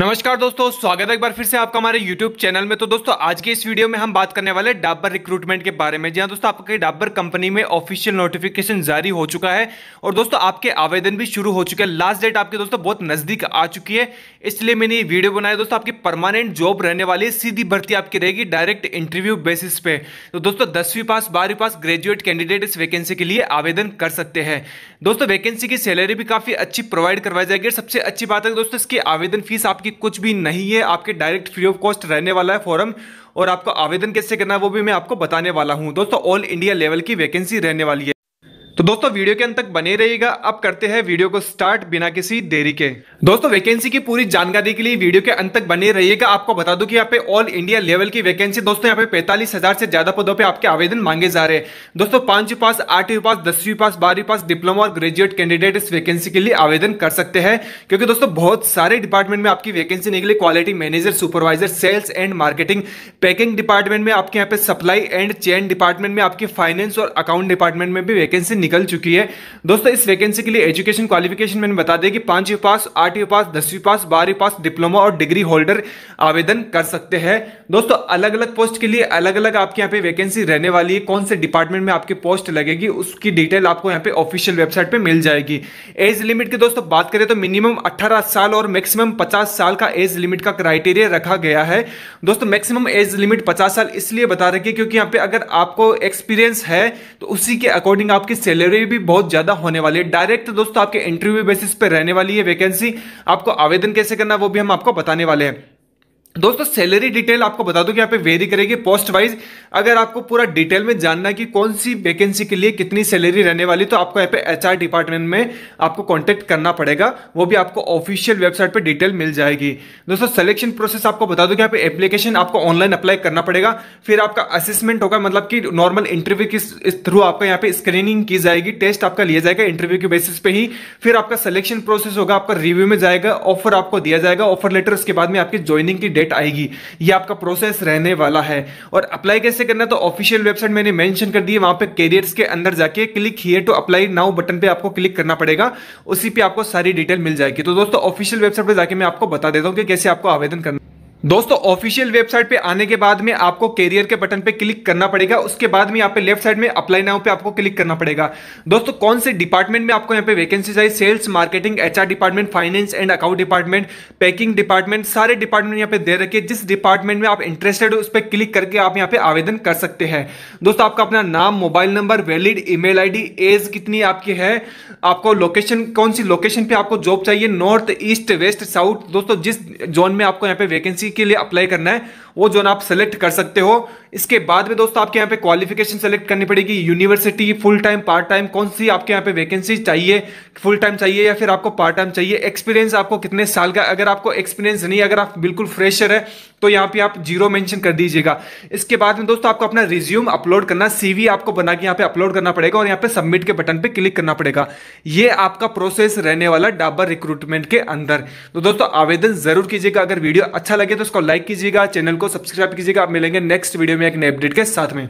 नमस्कार दोस्तों स्वागत है एक बार फिर से आपका हमारे YouTube चैनल में तो दोस्तों आज के इस वीडियो में हम बात करने वाले डाबर रिक्रूटमेंट के बारे में जहां दोस्तों आपके डाबर कंपनी में ऑफिशियल नोटिफिकेशन जारी हो चुका है और दोस्तों आपके आवेदन भी शुरू हो चुके हैं लास्ट डेट आपके दोस्तों बहुत नज़दीक आ चुकी है इसलिए मैंने ये वीडियो बनाया दोस्तों आपकी परमानेंट जॉब रहने वाली है सीधी भर्ती आपकी रहेगी डायरेक्ट इंटरव्यू बेसिस पे तो दोस्तों दसवीं पास बारहवीं पास ग्रेजुएट कैंडिडेट इस वैकेंसी के लिए आवेदन कर सकते हैं दोस्तों वैकेंसी की सैलरी भी काफ़ी अच्छी प्रोवाइड करवाई जाएगी सबसे अच्छी बात है दोस्तों इसकी आवेदन फीस आपकी आपकी कुछ भी नहीं है आपके डायरेक्ट फ्री ऑफ कॉस्ट रहने वाला है फॉरम और आपको आवेदन कैसे करना है वो भी मैं आपको बताने वाला हूँ दोस्तों ऑल इंडिया लेवल की वैकेंसी रहने वाली है तो दोस्तों वीडियो के अंत तक बने रहिएगा अब करते हैं वीडियो को स्टार्ट बिना किसी देरी के दोस्तों वैकेंसी की पूरी जानकारी के लिए वीडियो के अंत तक बने रहिएगा आपको बता दूं कि यहाँ पे ऑल इंडिया लेवल की वैकेंसी दोस्तों यहाँ पे पैंतालीस हजार से ज्यादा पदों पे आपके आवेदन मांगे जा रहे हैं दोस्तों पांचवी पास आठवीं पास दसवीं पास बारहवीं पास डिप्लोमा और ग्रेजुएट कैंडिडेट इस वैकेंसी के लिए आवेदन कर सकते हैं क्योंकि दोस्तों बहुत सारे डिपार्टमेंट में आपकी वैकेंसी निकली quality manager supervisor sales and marketing packing department में आपके यहाँ पे सप्लाई एंड चेन डिपार्टमेंट में आपकी फाइनेंस और अकाउंट डिपार्टमेंट में भी वैकेंसी निकल चुकी है दोस्तों इस वैकेंसी के लिए एजुकेशन क्वालिफिकेशन मैंने बता दें कि पांचवी पास आठवीं पास दसवीं पास बारहवीं पास डिप्लोमा और डिग्री होल्डर आवेदन कर सकते हैं दोस्तों अलग अलग पोस्ट के लिए अलग अलग आपके यहाँ पे वैकेंसी रहने वाली है कौन से डिपार्टमेंट में आपकी पोस्ट लगेगी उसकी डिटेल आपको यहाँ पे ऑफिशियल वेबसाइट पर मिल जाएगी एज लिमिट की दोस्तों बात करें तो मिनिमम 18 साल और मैक्सिमम पचास साल का एज लिमिट का क्राइटेरिया रखा गया है दोस्तों मैक्सिमम एज लिमिट पचास साल इसलिए बता रखिए क्योंकि यहाँ पे अगर आपको एक्सपीरियंस है तो उसी के अकॉर्डिंग आपकी सैलरी भी बहुत ज़्यादा होने वाली है डायरेक्ट दोस्तों आपके इंटरव्यू बेसिस पे रहने वाली है वैकेंसी आपको आवेदन कैसे करना वो भी हम आपको बताने वाले हैं दोस्तों सैलरी डिटेल आपको बता दो कि यहाँ पे वेरी करेगी पोस्ट वाइज अगर आपको पूरा डिटेल में जानना है कि कौन सी वैकेंसी के लिए कितनी सैलरी रहने वाली तो आपको यहाँ पे एचआर डिपार्टमेंट में आपको कांटेक्ट करना पड़ेगा वो भी आपको ऑफिशियल वेबसाइट पे डिटेल मिल जाएगी दोस्तों सिलेक्शन प्रोसेस आपको बता दो कि यहाँ पे एप्लीकेशन आपको ऑनलाइन अप्लाई करना पड़ेगा फिर आपका असेसमेंट होगा मतलब कि नॉर्मल इंटरव्यू के थ्रू आपका यहाँ पे स्क्रीनिंग की जाएगी टेस्ट आपका लिया जाएगा इंटरव्यू के बेसिस पे ही फिर आपका सिलेक्शन प्रोसेस होगा आपका रिव्यू में जाएगा ऑफर आपको दिया जाएगा ऑफर लेटर उसके बाद में आपकी ज्वाइनिंग की डेट डेट आएगी ये आपका प्रोसेस रहने वाला है और अप्लाई कैसे करना है तो ऑफिशियल वेबसाइट मैंने मेंशन कर दी है वहां पे कैरियर्स के अंदर जाके click here to apply now button पे आपको क्लिक करना पड़ेगा उसी पे आपको सारी डिटेल मिल जाएगी तो दोस्तों ऑफिशियल वेबसाइट पर जाके मैं आपको बता देता हूँ कि कैसे आपको आवेदन करना दोस्तों ऑफिशियल वेबसाइट पे आने के बाद में आपको कैरियर के बटन पे क्लिक करना पड़ेगा उसके बाद में यहाँ पे लेफ्ट साइड में अप्लाई नाउ पे आपको क्लिक करना पड़ेगा दोस्तों कौन से डिपार्टमेंट में आपको यहाँ पे वैकेंसीज आई sales marketing HR department finance and account department packing department सारे डिपार्टमेंट यहाँ पे दे रखे जिस डिपार्टमेंट में आप इंटरेस्टेड हो उस पर क्लिक करके आप यहाँ पे आवेदन कर सकते हैं दोस्तों आपका अपना नाम mobile number valid email age कितनी आपकी है आपको लोकेशन कौन सी लोकेशन पे आपको जॉब चाहिए नॉर्थ ईस्ट वेस्ट साउथ दोस्तों जिस जोन में आपको यहाँ पे वैकेंसी के लिए अप्लाई करना है वो जो आप सेलेक्ट कर सकते हो इसके बाद में दोस्तों आपके यहाँ पे क्वालिफिकेशन सेलेक्ट करनी पड़ेगी university full time part time कौन सी आपके यहाँ पे वैकेंसी चाहिए फुल टाइम चाहिए या फिर आपको पार्ट टाइम चाहिए एक्सपीरियंस आपको कितने साल का अगर आपको एक्सपीरियंस नहीं अगर आप बिल्कुल फ्रेशर है तो यहाँ पे आप जीरो मेंशन कर दीजिएगा इसके बाद में दोस्तों आपको अपना रिज्यूम अपलोड करना सीवी आपको बना के यहाँ पे अपलोड करना पड़ेगा और यहाँ पे सबमिट के बटन पे क्लिक करना पड़ेगा ये आपका प्रोसेस रहने वाला डाबर रिक्रूटमेंट के अंदर तो दोस्तों आवेदन जरूर कीजिएगा अगर वीडियो अच्छा लगे तो उसको लाइक कीजिएगा चैनल को को सब्सक्राइब कीजिएगा आप मिलेंगे नेक्स्ट वीडियो में एक नए अपडेट के साथ में